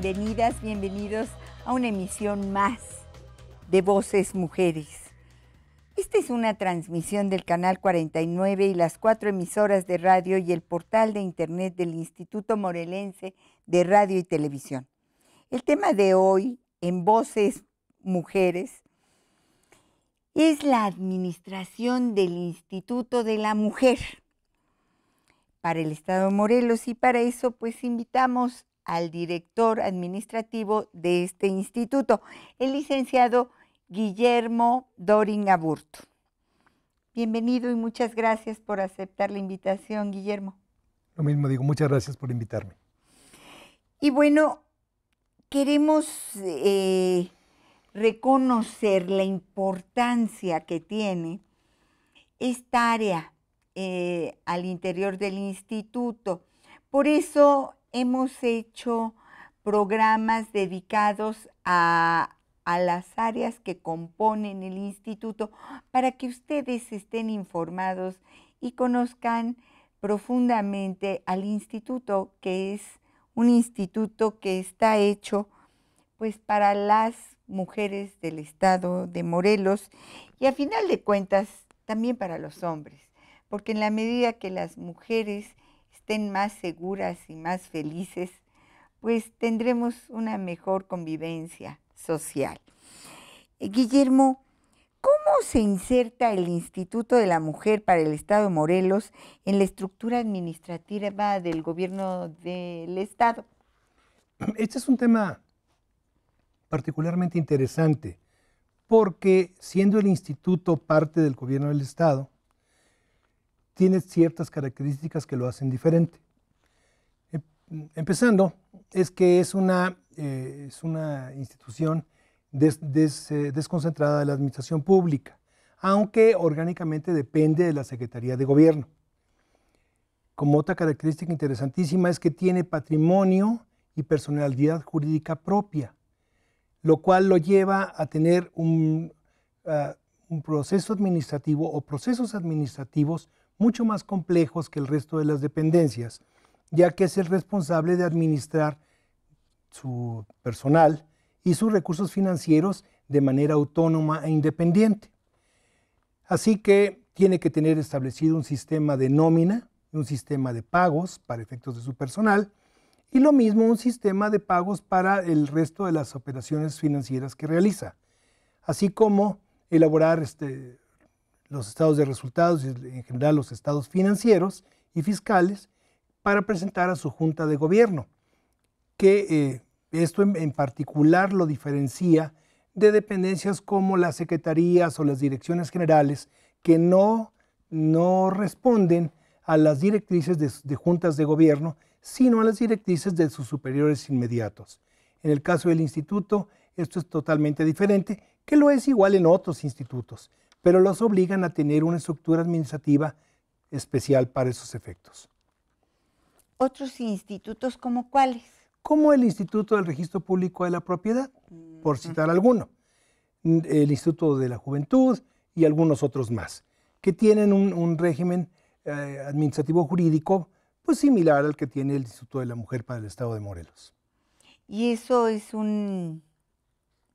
bienvenidas, bienvenidos a una emisión más de Voces Mujeres. Esta es una transmisión del canal 49 y las cuatro emisoras de radio y el portal de internet del Instituto Morelense de Radio y Televisión. El tema de hoy en Voces Mujeres es la administración del Instituto de la Mujer para el Estado de Morelos y para eso pues invitamos al director administrativo de este instituto, el licenciado Guillermo Dorin Aburto. Bienvenido y muchas gracias por aceptar la invitación, Guillermo. Lo mismo digo, muchas gracias por invitarme. Y bueno, queremos eh, reconocer la importancia que tiene esta área eh, al interior del instituto. Por eso hemos hecho programas dedicados a, las áreas que componen el instituto para que ustedes estén informados y conozcan profundamente al instituto, que es un instituto que está hecho pues para las mujeres del estado de Morelos y a final de cuentas también para los hombres, porque en la medida que las mujeres estén más seguras y más felices, pues tendremos una mejor convivencia social. Eh, Guillermo, ¿cómo se inserta el Instituto de la Mujer para el Estado de Morelos en la estructura administrativa del gobierno del Estado? Este es un tema particularmente interesante porque siendo el instituto parte del gobierno del Estado, tiene ciertas características que lo hacen diferente. Em, empezando, es que es una, eh, es una institución eh, desconcentrada de la administración pública, aunque orgánicamente depende de la Secretaría de Gobierno. Como otra característica interesantísima es que tiene patrimonio y personalidad jurídica propia, lo cual lo lleva a tener un, un proceso administrativo o procesos administrativos mucho más complejos que el resto de las dependencias, ya que es el responsable de administrar su personal y sus recursos financieros de manera autónoma e independiente. Así que tiene que tener establecido un sistema de nómina, un sistema de pagos para efectos de su personal y lo mismo un sistema de pagos para el resto de las operaciones financieras que realiza, así como elaborar este, los estados de resultados y en general los estados financieros y fiscales para presentar a su junta de gobierno, que eh, esto en, particular lo diferencia de dependencias como las secretarías o las direcciones generales que no, responden a las directrices de juntas de gobierno, sino a las directrices de sus superiores inmediatos. En el caso del instituto, esto es totalmente diferente, que lo es igual en otros institutos pero los obligan a tener una estructura administrativa especial para esos efectos. ¿Otros institutos como cuáles? Como el Instituto del Registro Público de la Propiedad, por citar alguno, el Instituto de la Juventud y algunos otros más, que tienen un, régimen eh, administrativo jurídico pues similar al que tiene el Instituto de la Mujer para el Estado de Morelos. ¿Y eso es un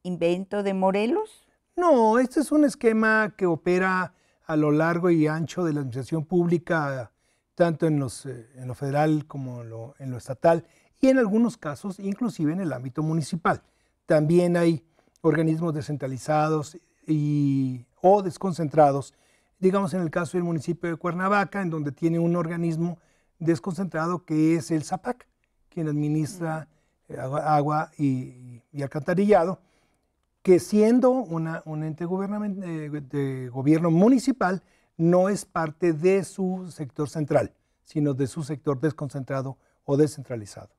invento de Morelos? No, este es un esquema que opera a lo largo y ancho de la administración pública, tanto en, eh, lo federal como en lo, estatal y en algunos casos inclusive en el ámbito municipal. También hay organismos descentralizados y, o desconcentrados, digamos en el caso del municipio de Cuernavaca, en donde tiene un organismo desconcentrado que es el ZAPAC, quien administra eh, agua, y, alcantarillado, que siendo un ente eh, de, gobierno municipal, no es parte de su sector central, sino de su sector desconcentrado o descentralizado.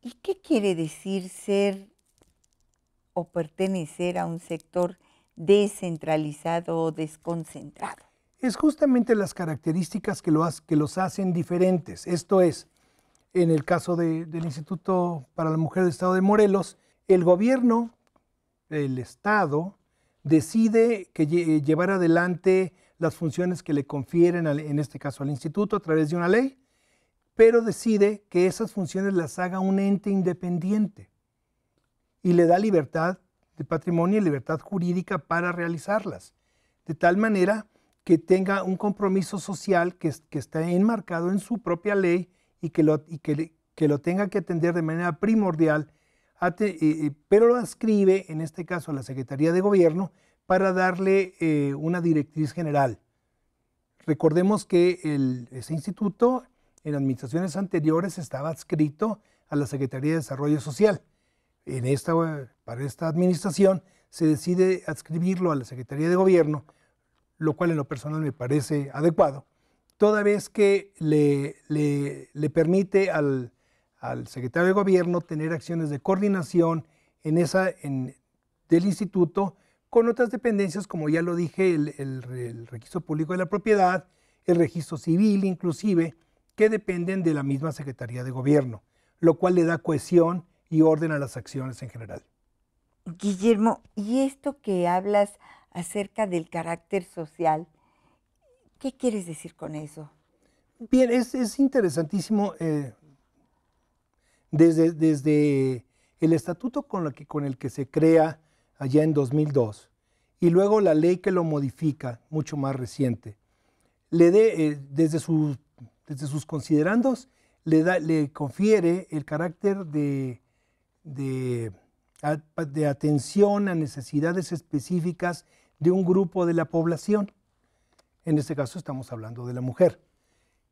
¿Y qué quiere decir ser o pertenecer a un sector descentralizado o desconcentrado? Es justamente las características que, lo que los hacen diferentes. Esto es, en el caso del Instituto para la Mujer del Estado de Morelos, el gobierno el Estado decide que eh, llevar adelante las funciones que le confieren, en este caso al instituto, a través de una ley, pero decide que esas funciones las haga un ente independiente y le da libertad de patrimonio y libertad jurídica para realizarlas, de tal manera que tenga un compromiso social que, está enmarcado en su propia ley y que lo, que lo tenga que atender de manera primordial pero lo adscribe, en este caso, a la Secretaría de Gobierno para darle eh, una directriz general. Recordemos que ese instituto en administraciones anteriores estaba adscrito a la Secretaría de Desarrollo Social. En esta, para esta administración se decide adscribirlo a la Secretaría de Gobierno, lo cual en lo personal me parece adecuado, toda vez que le permite al, al secretario de gobierno tener acciones de coordinación en esa, en, del instituto con otras dependencias, como ya lo dije, el, registro público de la propiedad, el registro civil inclusive, que dependen de la misma Secretaría de Gobierno, lo cual le da cohesión y orden a las acciones en general. Guillermo, y esto que hablas acerca del carácter social, ¿qué quieres decir con eso? Bien, es, interesantísimo eh, desde, el estatuto con, el que se crea allá en 2002 y luego la ley que lo modifica, mucho más reciente, le eh, desde, sus, desde sus considerandos le, da, le confiere el carácter de, de atención a necesidades específicas de un grupo de la población. En este caso estamos hablando de la mujer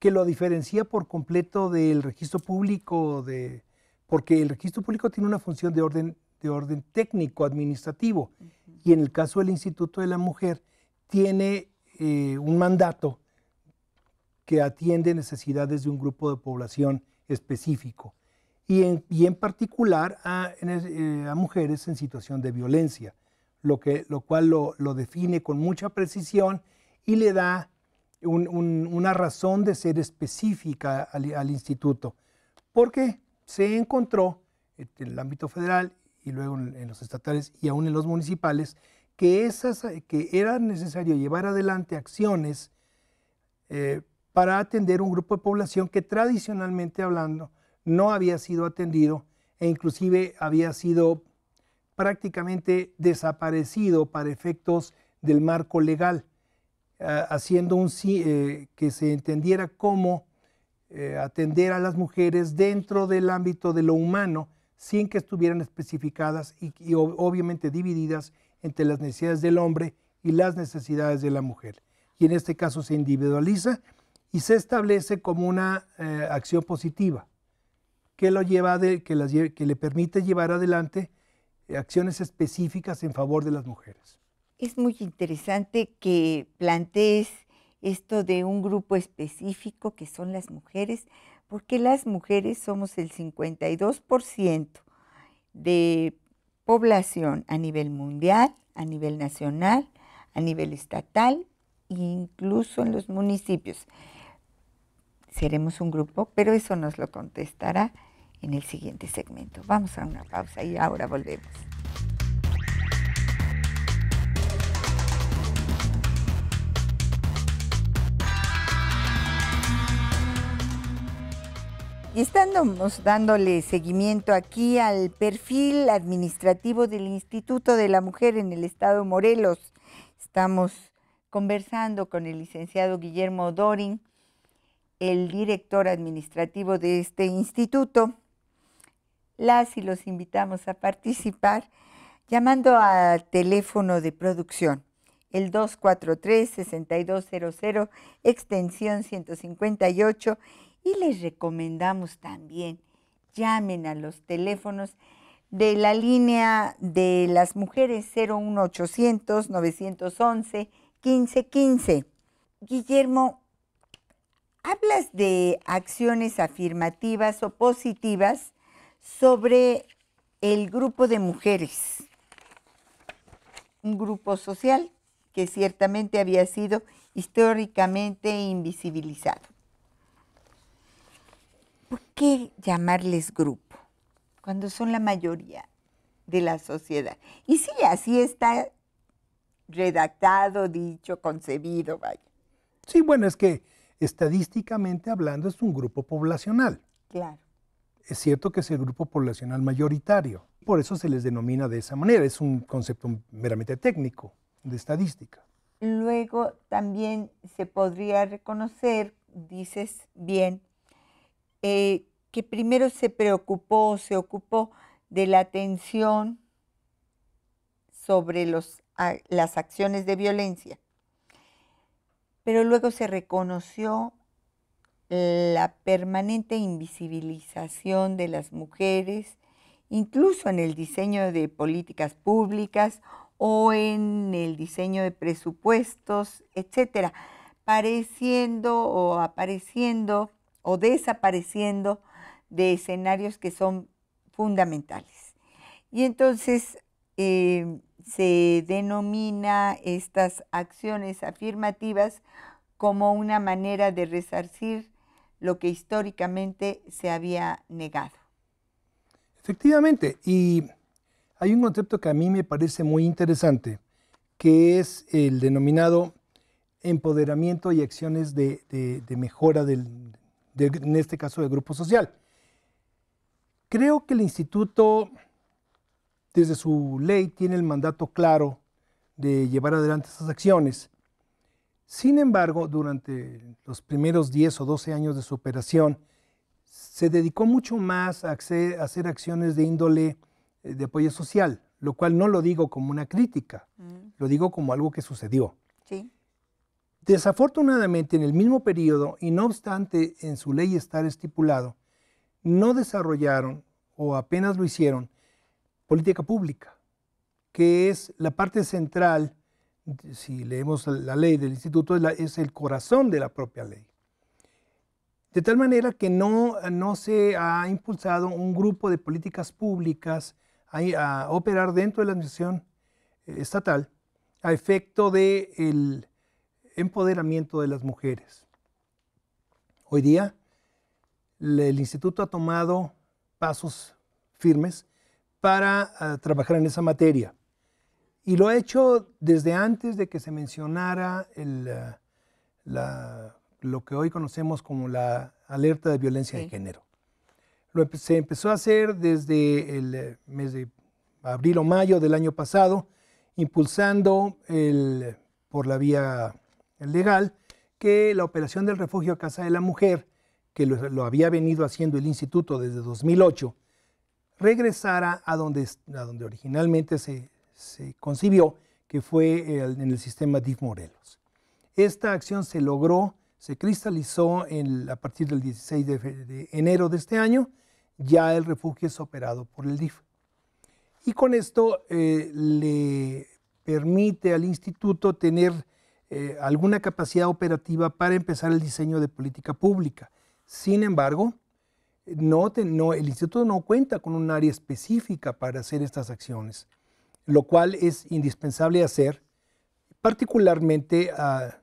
que lo diferencia por completo del registro público, de, porque el registro público tiene una función de orden, de orden técnico, administrativo, y en el caso del Instituto de la Mujer tiene eh, un mandato que atiende necesidades de un grupo de población específico, y en, en particular a, eh, a, mujeres en situación de violencia, lo, que, lo cual lo, lo define con mucha precisión y le da una razón de ser específica al, instituto, porque se encontró en el ámbito federal y luego en, los estatales y aún en los municipales que, esas, que era necesario llevar adelante acciones eh, para atender un grupo de población que tradicionalmente hablando no había sido atendido e inclusive había sido prácticamente desaparecido para efectos del marco legal haciendo un, eh, que se entendiera cómo eh, atender a las mujeres dentro del ámbito de lo humano, sin que estuvieran especificadas y, obviamente divididas entre las necesidades del hombre y las necesidades de la mujer. Y en este caso se individualiza y se establece como una eh, acción positiva que, lo lleva que, que le permite llevar adelante acciones específicas en favor de las mujeres. Es muy interesante que plantees esto de un grupo específico que son las mujeres, porque las mujeres somos el 52% de población a nivel mundial, a nivel nacional, a nivel estatal e incluso en los municipios. Seremos un grupo, pero eso nos lo contestará en el siguiente segmento. Vamos a una pausa y ahora volvemos. Y estamos dándole seguimiento aquí al perfil administrativo del Instituto de la Mujer en el Estado de Morelos. Estamos conversando con el licenciado Guillermo Dorin, el director administrativo de este instituto. Las y los invitamos a participar llamando al teléfono de producción, el 243-6200, extensión 158 y les recomendamos también, llamen a los teléfonos de la línea de las mujeres 01800 911 1515. Guillermo, hablas de acciones afirmativas o positivas sobre el grupo de mujeres, un grupo social que ciertamente había sido históricamente invisibilizado qué llamarles grupo cuando son la mayoría de la sociedad? Y sí, así está redactado, dicho, concebido, vaya. Sí, bueno, es que estadísticamente hablando es un grupo poblacional. Claro. Es cierto que es el grupo poblacional mayoritario, por eso se les denomina de esa manera, es un concepto meramente técnico de estadística. Luego también se podría reconocer, dices bien, eh, que primero se preocupó, se ocupó de la atención sobre las acciones de violencia, pero luego se reconoció la permanente invisibilización de las mujeres, incluso en el diseño de políticas públicas o en el diseño de presupuestos, etcétera, pareciendo o apareciendo o desapareciendo de escenarios que son fundamentales. Y entonces em, se denomina estas acciones afirmativas como una manera de resarcir lo que históricamente se había negado. Efectivamente, y hay un concepto que a mí me parece muy interesante, que es el denominado empoderamiento y acciones de, de mejora del en este caso del grupo social. Creo que el instituto, desde su ley, tiene el mandato claro de llevar adelante esas acciones. Sin embargo, durante los primeros 10 o 12 años de su operación, se dedicó mucho más a hacer, acciones de índole eh, de apoyo social, lo cual no lo digo como una crítica, mm. lo digo como algo que sucedió. Sí. Desafortunadamente, en el mismo periodo, y no obstante en su ley estar estipulado, no desarrollaron o apenas lo hicieron política pública, que es la parte central, si leemos la ley del instituto, es, el corazón de la propia ley. De tal manera que no, no se ha impulsado un grupo de políticas públicas a, operar dentro de la administración eh, estatal a efecto de el, empoderamiento de las mujeres. Hoy día el instituto ha tomado pasos firmes para ah, trabajar en esa materia. Y lo ha hecho desde antes de que se mencionara ah, lo que hoy conocemos como la alerta de violencia de género. se empezó a hacer desde el eh, mes de abril o mayo del año pasado, impulsando el, por la vía legal que la operación del refugio a casa de la mujer, que lo, había venido haciendo el instituto desde 2008, regresara a donde, donde originalmente se, concibió, que fue en el sistema DIF Morelos. Esta acción se logró, se cristalizó a partir del 16 de, enero de este año, ya el refugio es operado por el DIF. Y con esto eh, le permite al instituto tener eh, alguna capacidad operativa para empezar el diseño de política pública. Sin embargo, no, el instituto no cuenta con un área específica para hacer estas acciones, lo cual es indispensable hacer, particularmente,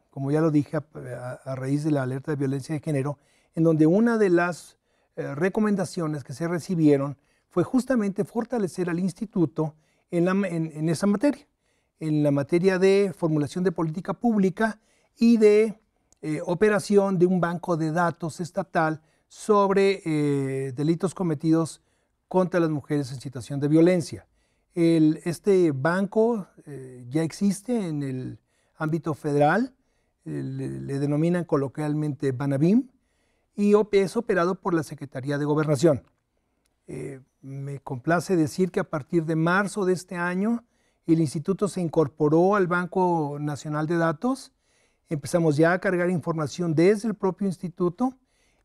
como ya lo dije, a, raíz de la alerta de violencia de género, en donde una de las eh, recomendaciones que se recibieron fue justamente fortalecer al instituto en esa materia en la materia de formulación de política pública y de eh, operación de un banco de datos estatal sobre eh, delitos cometidos contra las mujeres en situación de violencia. este banco eh, ya existe en el ámbito federal, le, le, denominan coloquialmente Banabim, y es operado por la Secretaría de Gobernación. me complace decir que a partir de marzo de este año, el instituto se incorporó al Banco Nacional de Datos. Empezamos ya a cargar información desde el propio instituto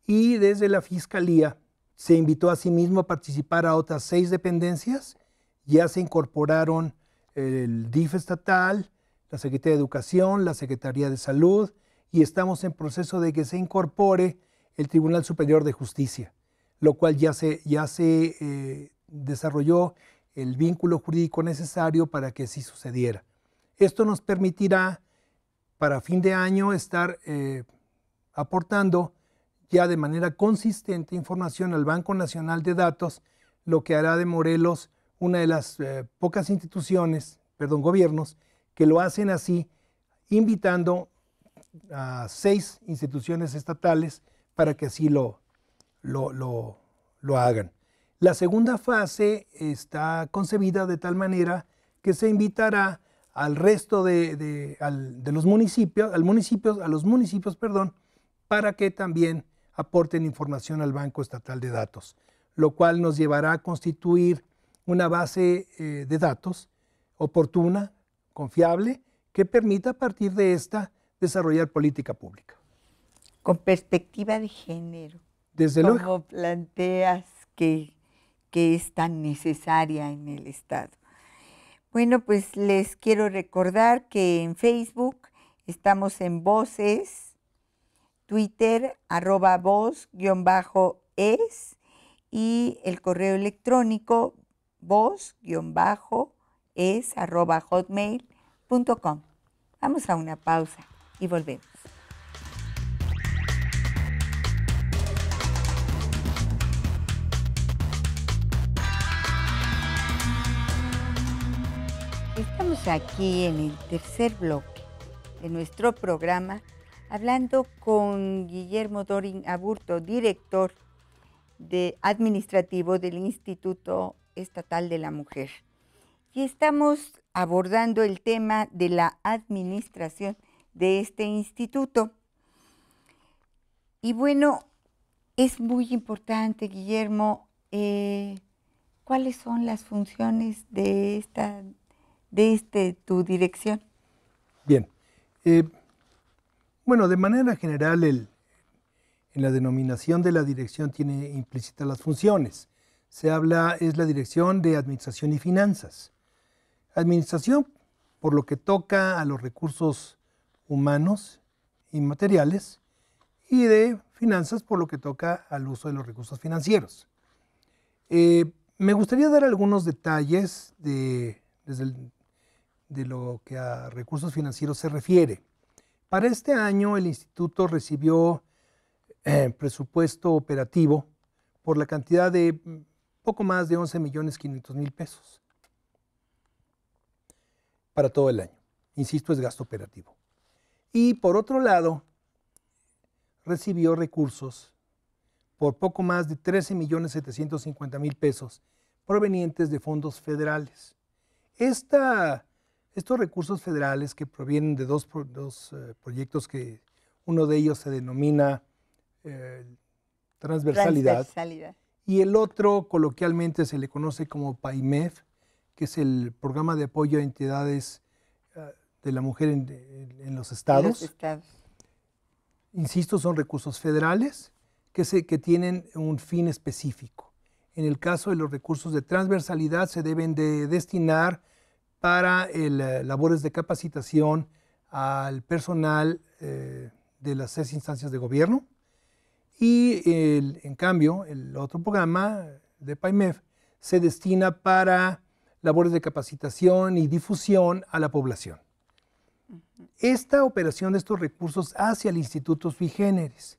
y desde la Fiscalía. Se invitó a sí mismo a participar a otras seis dependencias. Ya se incorporaron el DIF estatal, la Secretaría de Educación, la Secretaría de Salud y estamos en proceso de que se incorpore el Tribunal Superior de Justicia, lo cual ya se, ya se eh, desarrolló el vínculo jurídico necesario para que así sucediera. Esto nos permitirá para fin de año estar eh, aportando ya de manera consistente información al Banco Nacional de Datos, lo que hará de Morelos una de las eh, pocas instituciones, perdón, gobiernos, que lo hacen así, invitando a seis instituciones estatales para que así lo, lo hagan. La segunda fase está concebida de tal manera que se invitará al resto de, los municipios, al municipios, a los municipios, perdón, para que también aporten información al Banco Estatal de Datos, lo cual nos llevará a constituir una base eh, de datos oportuna, confiable, que permita a partir de esta desarrollar política pública. Con perspectiva de género. Desde luego. planteas que que es tan necesaria en el Estado. Bueno, pues les quiero recordar que en Facebook estamos en Voces, Twitter, arroba voz, guión bajo, es, y el correo electrónico voz, guión bajo, es, arroba hotmail.com. Vamos a una pausa y volvemos. Estamos aquí en el tercer bloque de nuestro programa hablando con Guillermo Dorin Aburto, director de administrativo del Instituto Estatal de la Mujer. Y estamos abordando el tema de la administración de este instituto. Y bueno, es muy importante, Guillermo, eh, cuáles son las funciones de esta este tu dirección? Bien. Eh, bueno, de manera general, en la denominación de la dirección tiene implícitas las funciones. Se habla, es la dirección de administración y finanzas. Administración, por lo que toca a los recursos humanos y materiales, y de finanzas, por lo que toca al uso de los recursos financieros. Eh, me gustaría dar algunos detalles de, desde el de lo que a recursos financieros se refiere. Para este año el instituto recibió eh, presupuesto operativo por la cantidad de mm, poco más de 11 millones 500 mil pesos para todo el año. Insisto, es gasto operativo. Y por otro lado, recibió recursos por poco más de 13 millones 750 mil pesos provenientes de fondos federales. Esta estos recursos federales que provienen de dos, dos eh, proyectos que uno de ellos se denomina eh, transversalidad, y el otro coloquialmente se le conoce como PAIMEF, que es el programa de apoyo a entidades eh, de la mujer en, los estados. Insisto, son recursos federales que, que tienen un fin específico. En el caso de los recursos de transversalidad se deben de destinar para el, eh, labores de capacitación al personal eh, de las seis instancias de gobierno. Y en cambio, el otro programa de PAIMEF se destina para labores de capacitación y difusión a la población. Esta operación de estos recursos hacia el Instituto Sui Generis,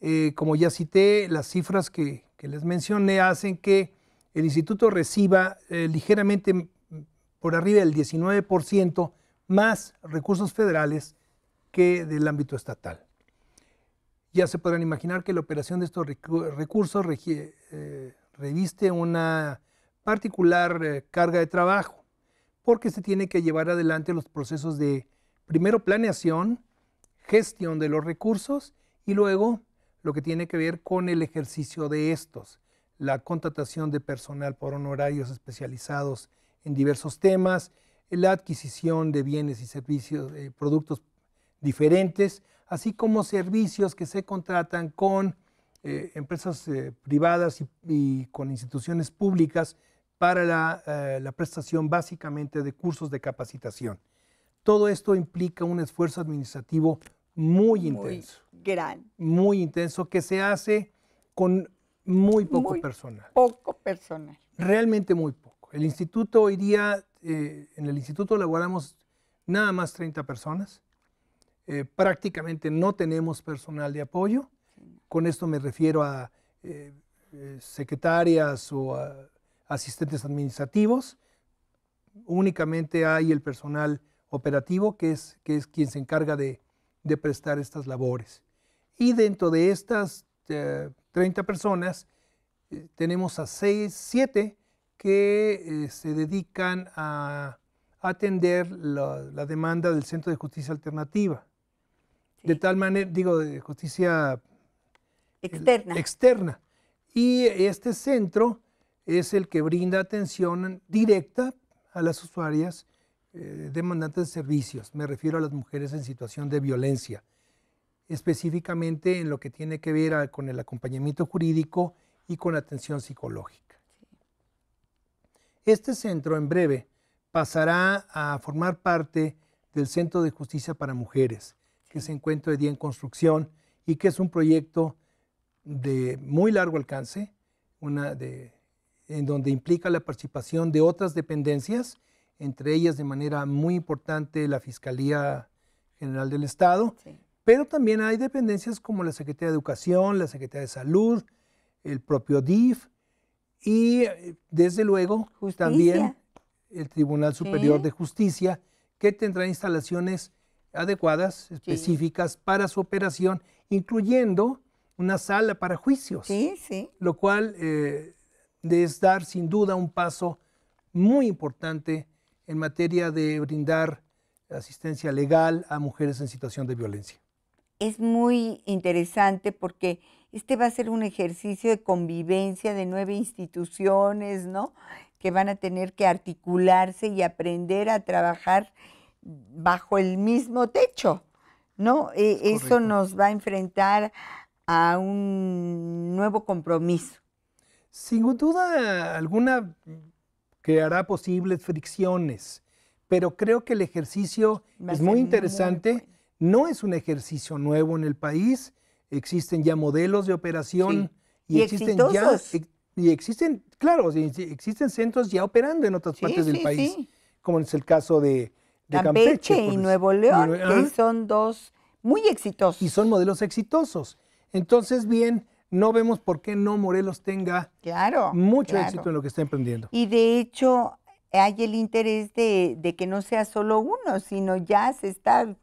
eh, como ya cité, las cifras que, les mencioné hacen que el instituto reciba ligeramente ligeramente por arriba del 19% más recursos federales que del ámbito estatal. Ya se podrán imaginar que la operación de estos recursos eh, reviste una particular eh, carga de trabajo, porque se tiene que llevar adelante los procesos de, primero, planeación, gestión de los recursos y luego lo que tiene que ver con el ejercicio de estos, la contratación de personal por honorarios especializados, en diversos temas, la adquisición de bienes y servicios, eh, productos diferentes, así como servicios que se contratan con eh, empresas eh, privadas y, con instituciones públicas para la, prestación básicamente de cursos de capacitación. Todo esto implica un esfuerzo administrativo muy intenso. Muy gran. Muy intenso que se hace con muy poco personal. Poco personal. Realmente muy poco. El instituto hoy día, eh, en el instituto laboramos nada más 30 personas. Eh, prácticamente no tenemos personal de apoyo. Con esto me refiero a eh, secretarias o a asistentes administrativos. Únicamente hay el personal operativo que es, que es quien se encarga de, prestar estas labores. Y dentro de estas 30 personas tenemos a 6, 7 que eh, se dedican a atender la, demanda del Centro de Justicia Alternativa. De tal manera, digo, de justicia externa. externa. Y este centro es el que brinda atención directa a las usuarias eh, demandantes de servicios. Me refiero a las mujeres en situación de violencia, específicamente en lo que tiene que ver con el acompañamiento jurídico y con atención psicológica. Este centro en breve pasará a formar parte del Centro de Justicia para Mujeres, que se encuentra hoy día en construcción y que es un proyecto de muy largo alcance, en donde implica la participación de otras dependencias, entre ellas de manera muy importante la Fiscalía General del Estado, pero también hay dependencias como la Secretaría de Educación, la Secretaría de Salud, el propio DIF, y eh, desde luego, pues, también el Tribunal Superior de Justicia, que tendrá instalaciones adecuadas, específicas para su operación, incluyendo una sala para juicios. Sí, sí. Lo cual eh, es dar sin duda un paso muy importante en materia de brindar asistencia legal a mujeres en situación de violencia. Es muy interesante porque este va a ser un ejercicio de convivencia de nueve instituciones, ¿no? Que van a tener que articularse y aprender a trabajar bajo el mismo techo, ¿no? E, eso nos va a enfrentar a un nuevo compromiso. Sin duda alguna creará posibles fricciones, pero creo que el ejercicio es muy interesante. No es un ejercicio nuevo en el país, existen ya modelos de operación y, existen ya y existen, claro, existen centros ya operando en otras partes del país, como es el caso de, Campeche, y Nuevo León, que son dos muy exitosos. Y son modelos exitosos. Entonces, bien, no vemos por qué no Morelos tenga claro, mucho éxito en lo que está emprendiendo. Y de hecho, hay el interés de que no sea solo uno, sino ya se está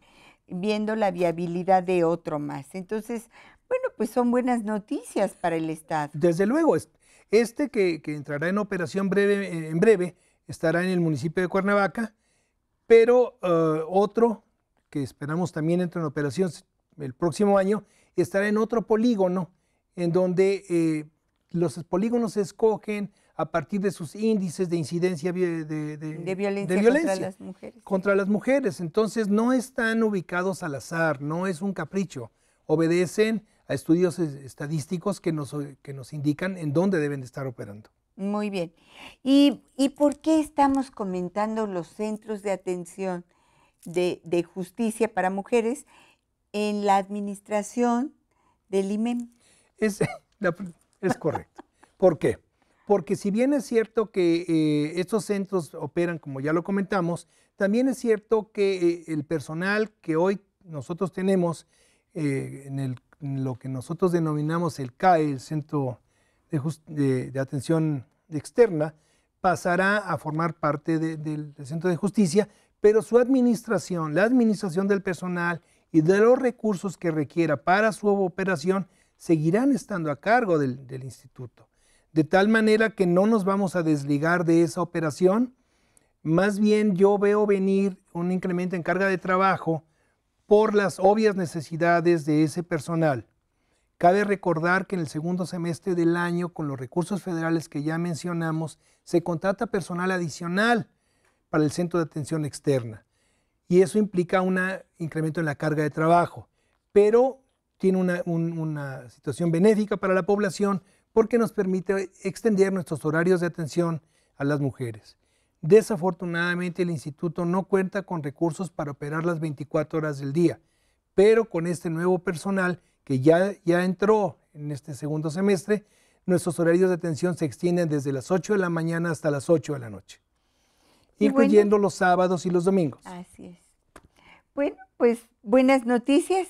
viendo la viabilidad de otro más. Entonces, bueno, pues son buenas noticias para el Estado. Desde luego, este que, entrará en operación breve, en breve estará en el municipio de Cuernavaca, pero eh, otro que esperamos también entre en operación el próximo año estará en otro polígono, en donde eh, los polígonos se escogen, a partir de sus índices de incidencia de, violencia, contra las mujeres. Contra las mujeres. Entonces no están ubicados al azar, no es un capricho. Obedecen a estudios estadísticos que nos, nos indican en dónde deben de estar operando. Muy bien. ¿Y, por qué estamos comentando los centros de atención de, justicia para mujeres en la administración del IMEM? E es, es correcto. ¿Por qué? porque si bien es cierto que eh, estos centros operan, como ya lo comentamos, también es cierto que eh, el personal que hoy nosotros tenemos eh, en, lo que nosotros denominamos el CAE, el Centro de, Atención Externa, pasará a formar parte del Centro de Justicia, pero su administración, la administración del personal y de los recursos que requiera para su operación, seguirán estando a cargo del instituto de tal manera que no nos vamos a desligar de esa operación. Más bien yo veo venir un incremento en carga de trabajo por las obvias necesidades de ese personal. Cabe recordar que en el segundo semestre del año, con los recursos federales que ya mencionamos, se contrata personal adicional para el centro de atención externa. Y eso implica un incremento en la carga de trabajo, pero tiene una, una situación benéfica para la población porque nos permite extender nuestros horarios de atención a las mujeres. Desafortunadamente el instituto no cuenta con recursos para operar las 24 horas del día, pero con este nuevo personal que ya, ya entró en este segundo semestre, nuestros horarios de atención se extienden desde las 8 de la mañana hasta las 8 de la noche, incluyendo los sábados y los domingos. Así es. Bueno, pues buenas noticias.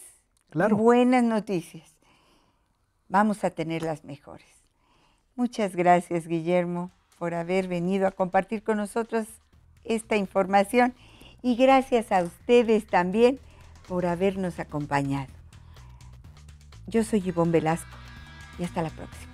Claro. Buenas noticias vamos a tener las mejores. Muchas gracias, Guillermo, por haber venido a compartir con nosotros esta información y gracias a ustedes también por habernos acompañado. Yo soy Ivonne Velasco y hasta la próxima.